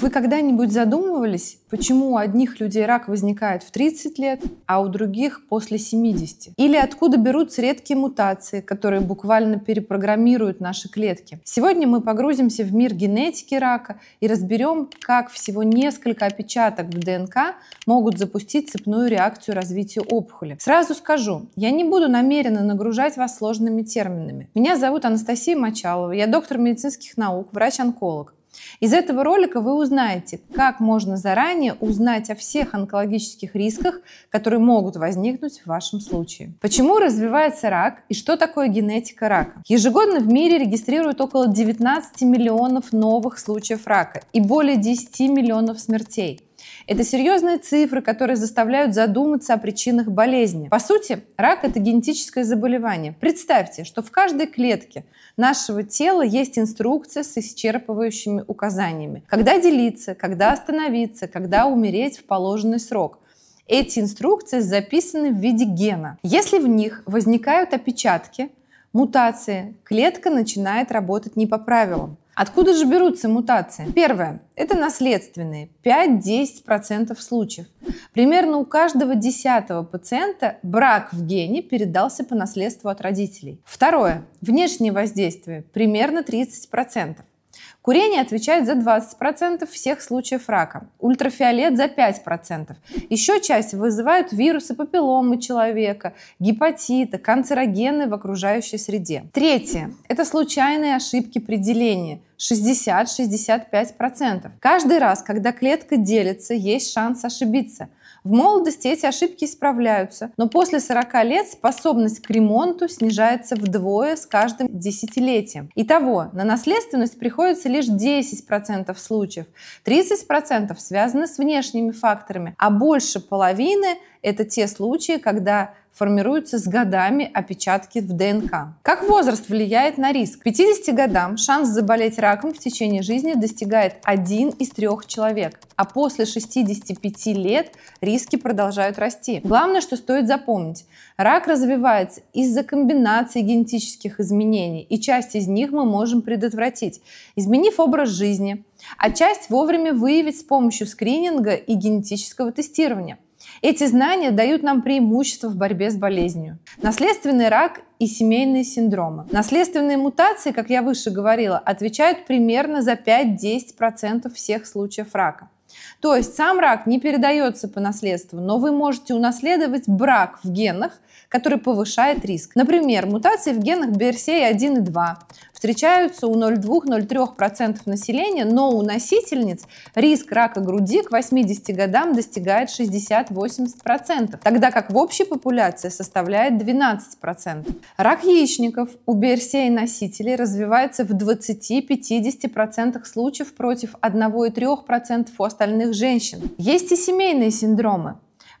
Вы когда-нибудь задумывались, почему у одних людей рак возникает в 30 лет, а у других после 70? Или откуда берутся редкие мутации, которые буквально перепрограммируют наши клетки? Сегодня мы погрузимся в мир генетики рака и разберем, как всего несколько опечаток в ДНК могут запустить цепную реакцию развития опухоли. Сразу скажу, я не буду намеренно нагружать вас сложными терминами. Меня зовут Анастасия Мочалова, я доктор медицинских наук, врач-онколог. Из этого ролика вы узнаете, как можно заранее узнать о всех онкологических рисках, которые могут возникнуть в вашем случае. Почему развивается рак и что такое генетика рака? Ежегодно в мире регистрируют около 19 миллионов новых случаев рака и более 10 миллионов смертей. Это серьезные цифры, которые заставляют задуматься о причинах болезни. По сути, рак – это генетическое заболевание. Представьте, что в каждой клетке нашего тела есть инструкция с исчерпывающими указаниями. Когда делиться, когда остановиться, когда умереть в положенный срок – эти инструкции записаны в виде гена. Если в них возникают опечатки, мутации, клетка начинает работать не по правилам. Откуда же берутся мутации? Первое. Это наследственные 5-10% случаев. Примерно у каждого десятого пациента брак в гене передался по наследству от родителей. Второе. внешние воздействия, Примерно 30%. Курение отвечает за 20% всех случаев рака, ультрафиолет за 5%. Еще часть вызывают вирусы папилломы человека, гепатита, канцерогены в окружающей среде. Третье – это случайные ошибки при делении. 60-65%. Каждый раз, когда клетка делится, есть шанс ошибиться. В молодости эти ошибки исправляются, но после 40 лет способность к ремонту снижается вдвое с каждым десятилетием. Итого, на наследственность приходится лишь 10% случаев, 30% связаны с внешними факторами, а больше половины – это те случаи, когда формируются с годами опечатки в ДНК. Как возраст влияет на риск? К 50 годам шанс заболеть раком в течение жизни достигает один из трех человек, а после 65 лет риски продолжают расти. Главное, что стоит запомнить, рак развивается из-за комбинации генетических изменений, и часть из них мы можем предотвратить, изменив образ жизни, а часть вовремя выявить с помощью скрининга и генетического тестирования. Эти знания дают нам преимущество в борьбе с болезнью. Наследственный рак и семейные синдромы. Наследственные мутации, как я выше говорила, отвечают примерно за 5-10% всех случаев рака. То есть сам рак не передается по наследству, но вы можете унаследовать брак в генах, который повышает риск. Например, мутации в генах BRCA1 и 2 встречаются у 0,2-0,3% населения, но у носительниц риск рака груди к 80 годам достигает 60-80%, тогда как в общей популяции составляет 12%. Рак яичников у BRCA-носителей развивается в 20-50% случаев против 1,3% у остальных женщин. Есть и семейные синдромы.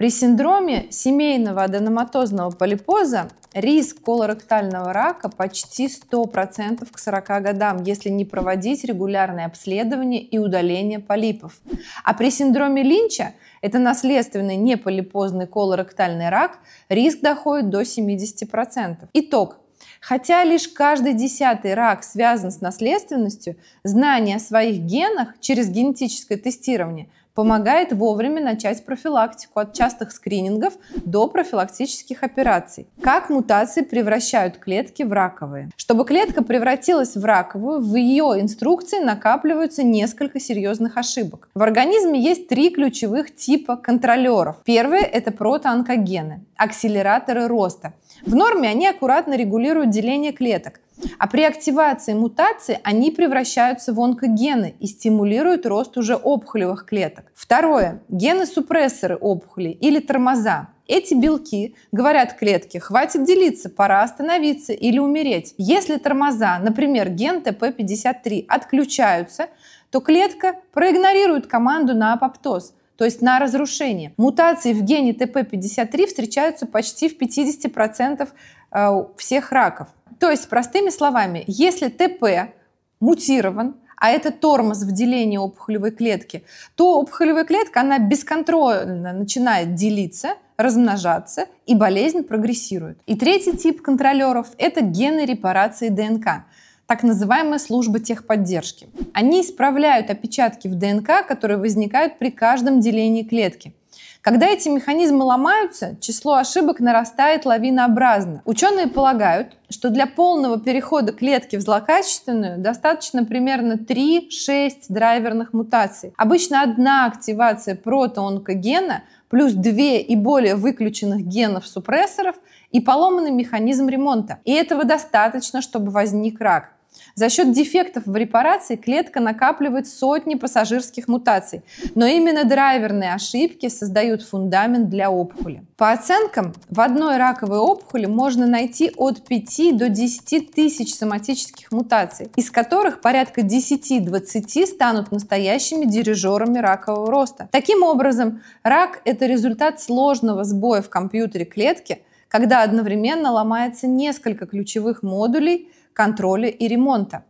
При синдроме семейного аденоматозного полипоза риск колоректального рака почти 100% к 40 годам, если не проводить регулярное обследование и удаление полипов. А при синдроме Линча, это наследственный неполипозный колоректальный рак, риск доходит до 70%. Итог. Хотя лишь каждый десятый рак связан с наследственностью, знание о своих генах через генетическое тестирование – помогает вовремя начать профилактику от частых скринингов до профилактических операций. Как мутации превращают клетки в раковые? Чтобы клетка превратилась в раковую, в ее инструкции накапливаются несколько серьезных ошибок. В организме есть три ключевых типа контролеров. Первые – это протоонкогены, акселераторы роста. В норме они аккуратно регулируют деление клеток – а при активации мутации они превращаются в онкогены и стимулируют рост уже опухолевых клеток. Второе. Гены-супрессоры опухоли или тормоза. Эти белки говорят клетке, хватит делиться, пора остановиться или умереть. Если тормоза, например, ген ТП53, отключаются, то клетка проигнорирует команду на апоптоз – то есть на разрушение. Мутации в гене ТП53 встречаются почти в 50% Э, всех раков. То есть, простыми словами, если ТП мутирован, а это тормоз в делении опухолевой клетки, то опухолевая клетка, она бесконтрольно начинает делиться, размножаться, и болезнь прогрессирует. И третий тип контролеров – это гены репарации ДНК так называемая служба техподдержки. Они исправляют опечатки в ДНК, которые возникают при каждом делении клетки. Когда эти механизмы ломаются, число ошибок нарастает лавинообразно. Ученые полагают, что для полного перехода клетки в злокачественную достаточно примерно 3-6 драйверных мутаций. Обычно одна активация протоонкогена плюс две и более выключенных генов супрессоров и поломанный механизм ремонта. И этого достаточно, чтобы возник рак. За счет дефектов в репарации клетка накапливает сотни пассажирских мутаций, но именно драйверные ошибки создают фундамент для опухоли. По оценкам, в одной раковой опухоли можно найти от 5 до 10 тысяч соматических мутаций, из которых порядка 10-20 станут настоящими дирижерами ракового роста. Таким образом, рак – это результат сложного сбоя в компьютере клетки – когда одновременно ломается несколько ключевых модулей контроля и ремонта.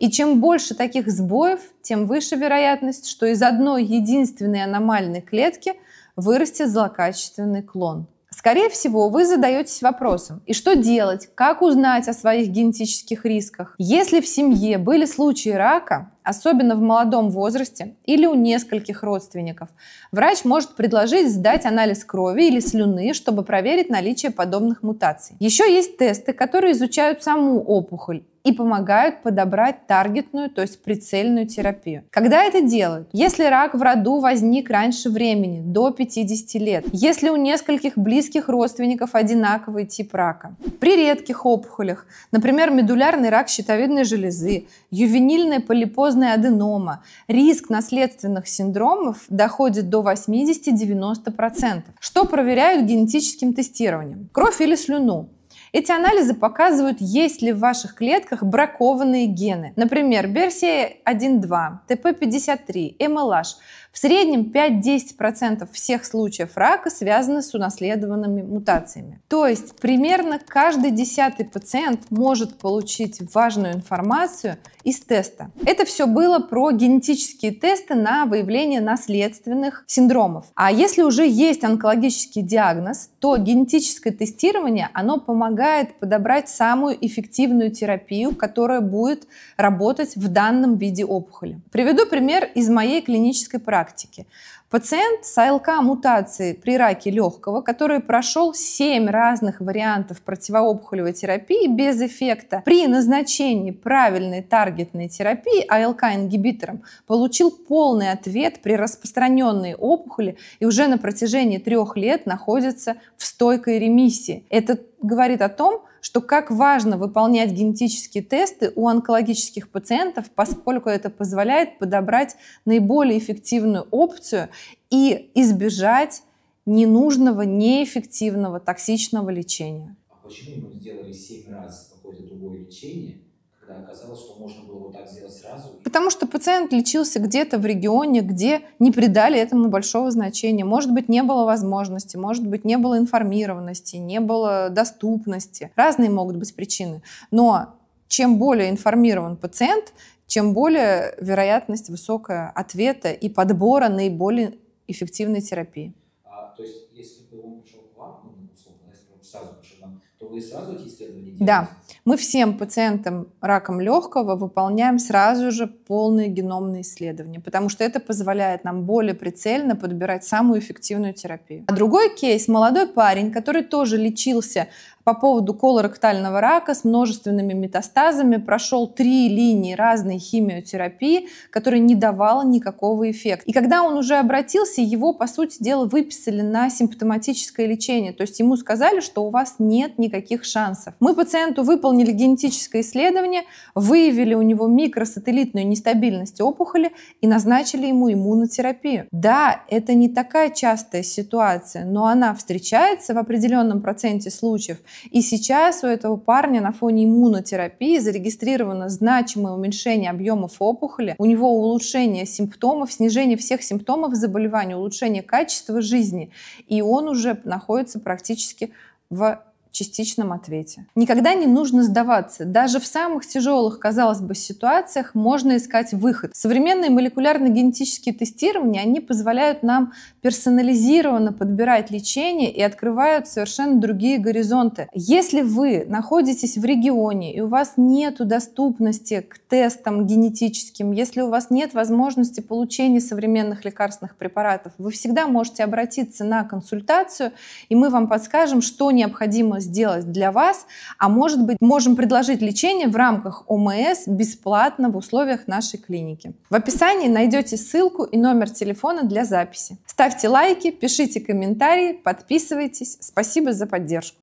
И чем больше таких сбоев, тем выше вероятность, что из одной единственной аномальной клетки вырастет злокачественный клон. Скорее всего, вы задаетесь вопросом, и что делать, как узнать о своих генетических рисках? Если в семье были случаи рака, особенно в молодом возрасте или у нескольких родственников. Врач может предложить сдать анализ крови или слюны, чтобы проверить наличие подобных мутаций. Еще есть тесты, которые изучают саму опухоль и помогают подобрать таргетную, то есть прицельную терапию. Когда это делают? Если рак в роду возник раньше времени, до 50 лет, если у нескольких близких родственников одинаковый тип рака, при редких опухолях, например, медулярный рак щитовидной железы, ювенильная полипозная серьезная аденома. Риск наследственных синдромов доходит до 80-90%. Что проверяют генетическим тестированием? Кровь или слюну? Эти анализы показывают, есть ли в ваших клетках бракованные гены. Например, brca 1.2, 2 TP53, MLH. В среднем 5-10% всех случаев рака связаны с унаследованными мутациями. То есть примерно каждый десятый пациент может получить важную информацию из теста. Это все было про генетические тесты на выявление наследственных синдромов. А если уже есть онкологический диагноз, то генетическое тестирование, оно помогает помогает подобрать самую эффективную терапию, которая будет работать в данном виде опухоли. Приведу пример из моей клинической практики. Пациент с АЛК мутацией при раке легкого, который прошел 7 разных вариантов противоопухолевой терапии без эффекта, при назначении правильной таргетной терапии АЛК-ингибитором получил полный ответ при распространенной опухоли и уже на протяжении трех лет находится в стойкой ремиссии. Это говорит о том, что как важно выполнять генетические тесты у онкологических пациентов, поскольку это позволяет подобрать наиболее эффективную опцию и избежать ненужного, неэффективного, токсичного лечения. А почему мы сделали 7 раз какое-то другое лечение, когда оказалось, что можно было вот так сделать сразу. Потому что пациент лечился где-то в регионе, где не придали этому большого значения. Может быть, не было возможности, может быть, не было информированности, не было доступности. Разные могут быть причины. Но чем более информирован пациент, чем более вероятность высокая ответа и подбора наиболее эффективной терапии. А, то есть, если бы он пришел к вам, ну, условно, если бы он сразу пришел к вам, то вы сразу эти исследования делаете? Да. Мы всем пациентам раком легкого выполняем сразу же полные геномные исследования, потому что это позволяет нам более прицельно подбирать самую эффективную терапию. А другой кейс – молодой парень, который тоже лечился по поводу колоректального рака с множественными метастазами прошел три линии разной химиотерапии, которая не давала никакого эффекта. И когда он уже обратился, его, по сути дела, выписали на симптоматическое лечение. То есть ему сказали, что у вас нет никаких шансов. Мы пациенту выполнили генетическое исследование, выявили у него микросателлитную нестабильность опухоли и назначили ему иммунотерапию. Да, это не такая частая ситуация, но она встречается в определенном проценте случаев – и сейчас у этого парня на фоне иммунотерапии зарегистрировано значимое уменьшение объемов опухоли, у него улучшение симптомов, снижение всех симптомов заболевания, улучшение качества жизни. И он уже находится практически в частичном ответе. Никогда не нужно сдаваться. Даже в самых тяжелых, казалось бы, ситуациях можно искать выход. Современные молекулярно-генетические тестирования, они позволяют нам персонализированно подбирать лечение и открывают совершенно другие горизонты. Если вы находитесь в регионе и у вас нет доступности к тестам генетическим, если у вас нет возможности получения современных лекарственных препаратов, вы всегда можете обратиться на консультацию, и мы вам подскажем, что необходимо сделать для вас, а может быть, можем предложить лечение в рамках ОМС бесплатно в условиях нашей клиники. В описании найдете ссылку и номер телефона для записи. Ставьте лайки, пишите комментарии, подписывайтесь. Спасибо за поддержку.